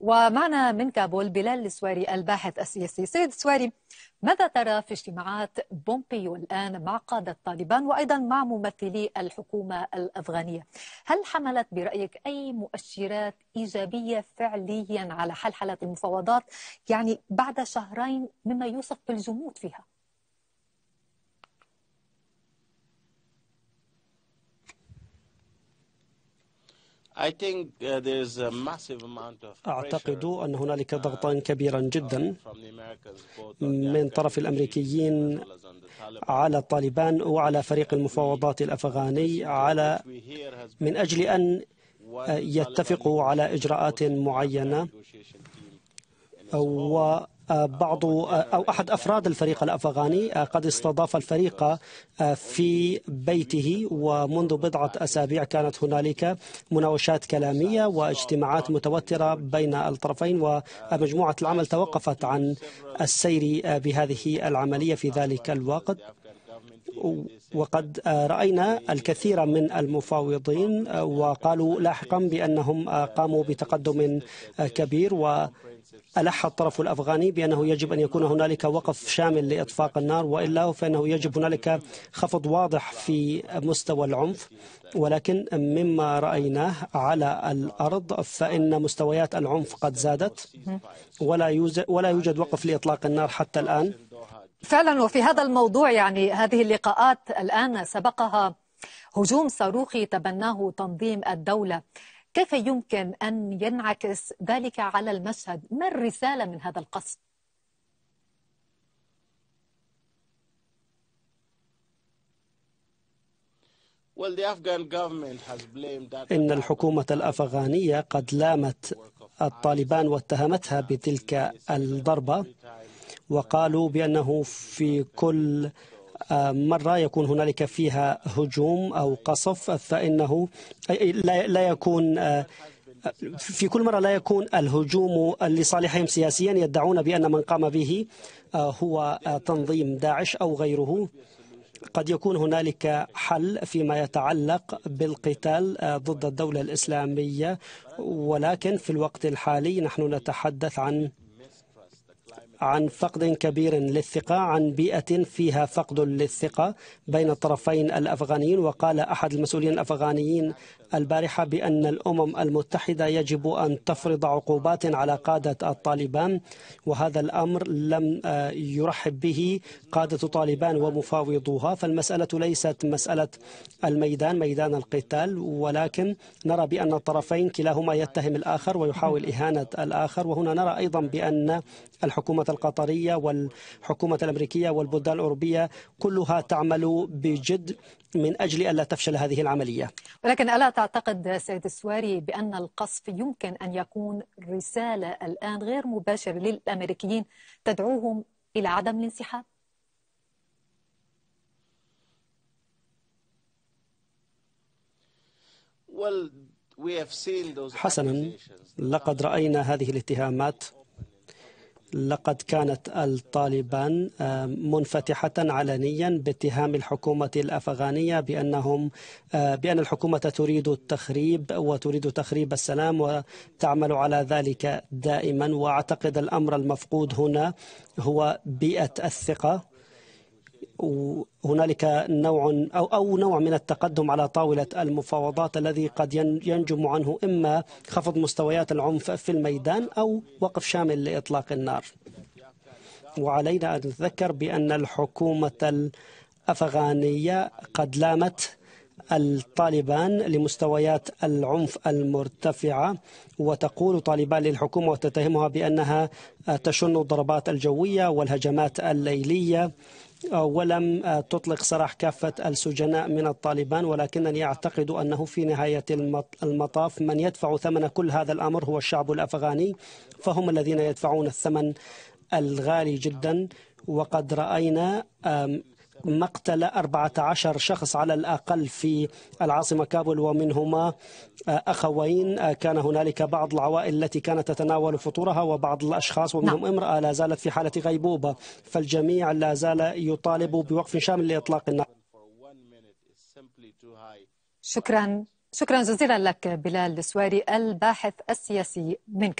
ومعنا من كابول بلال السواري الباحث السياسي سيد السواري ماذا ترى في اجتماعات بومبيو الآن مع قادة طالبان وأيضا مع ممثلي الحكومة الأفغانية هل حملت برأيك أي مؤشرات إيجابية فعليا على حلحلة المفاوضات يعني بعد شهرين مما يوصف بالجمود فيها Uh, أعتقد أن هنالك uh, ضغطا كبيرا جدا من طرف الأمريكيين على طالبان وعلى فريق المفاوضات الأفغاني على من أجل أن آه، يتفقوا على إجراءات معينة و بعض أو أحد أفراد الفريق الأفغاني قد استضاف الفريق في بيته ومنذ بضعة أسابيع كانت هنالك مناوشات كلامية واجتماعات متوترة بين الطرفين ومجموعة العمل توقفت عن السير بهذه العملية في ذلك الوقت وقد رأينا الكثير من المفاوضين آه، وقالوا لاحقا بأنهم آه، قاموا بتقدم آه، كبير و ألح الطرف الأفغاني بأنه يجب أن يكون هنالك وقف شامل لإطفاق النار وإلا فإنه يجب هنالك خفض واضح في مستوى العنف ولكن مما رأيناه على الأرض فإن مستويات العنف قد زادت ولا يوجد ولا يوجد وقف لإطلاق النار حتى الآن فعلا وفي هذا الموضوع يعني هذه اللقاءات الآن سبقها هجوم صاروخي تبناه تنظيم الدولة كيف يمكن أن ينعكس ذلك على المشهد ما الرسالة من هذا القصف إن الحكومة الأفغانية قد لامت الطالبان واتهمتها بتلك الضربة وقالوا بأنه في كل آه، مرة يكون هنالك فيها هجوم أو قصف فإنه لا يكون آه، في كل مرة لا يكون الهجوم لصالحهم سياسيا يدعون بأن من قام به آه، هو تنظيم داعش أو غيره قد يكون هنالك حل فيما يتعلق بالقتال ضد الدولة الإسلامية ولكن في الوقت الحالي نحن نتحدث عن عن فقد كبير للثقة عن بيئة فيها فقد للثقة بين الطرفين الأفغانيين وقال أحد المسؤولين الأفغانيين البارحة بأن الأمم المتحدة يجب أن تفرض عقوبات على قادة الطالبان وهذا الأمر لم آه، يرحب به قادة طالبان ومفاوضوها فالمسألة ليست مسألة الميدان ميدان القتال ولكن نرى بأن الطرفين كلاهما يتهم الآخر ويحاول إهانة الآخر وهنا نرى أيضا بأن الحكومة القطرية والحكومة الأمريكية والبلدان الأوروبية كلها تعمل بجد من أجل ألا تفشل هذه العملية ولكن ألا تعتقد سيد السواري بأن القصف يمكن أن يكون رسالة الآن غير مباشرة للأمريكيين تدعوهم إلى عدم الانسحاب؟ حسنا لقد راينا هذه الاتهامات لقد كانت الطالبان آه، منفتحة علنيا باتهام الحكومة الأفغانية بأنهم آه، بأن الحكومة تريد التخريب وتريد تخريب السلام وتعمل على ذلك دائما وأعتقد الأمر المفقود هنا هو بيئة الثقة هنالك نوع أو, أو نوع من التقدم على طاولة المفاوضات الذي قد ينجم عنه إما خفض مستويات العنف في الميدان أو وقف شامل لإطلاق النار وعلينا أن نتذكر بأن الحكومة الأفغانية قد لامت الطالبان لمستويات العنف المرتفعة وتقول طالبان للحكومة وتتهمها بأنها تشن الضربات الجوية والهجمات الليلية ولم آه، تطلق سراح كافة السجناء من الطالبان ولكنني أعتقد أنه في نهاية المطاف من يدفع ثمن كل هذا الأمر هو الشعب الأفغاني فهم الذين يدفعون الثمن الغالي جدا وقد رأينا مقتل 14 شخص على الأقل في العاصمة كابول ومنهما آه، أخوين آه، كان هنالك بعض العوائل التي كانت تتناول فطورها وبعض الأشخاص ومنهم نعم. امرأة لا زالت في حالة غيبوبة فالجميع لا زال يطالب بوقف شامل لإطلاق النار شكرا شكرا جزيلا لك بلال السواري الباحث السياسي من كابول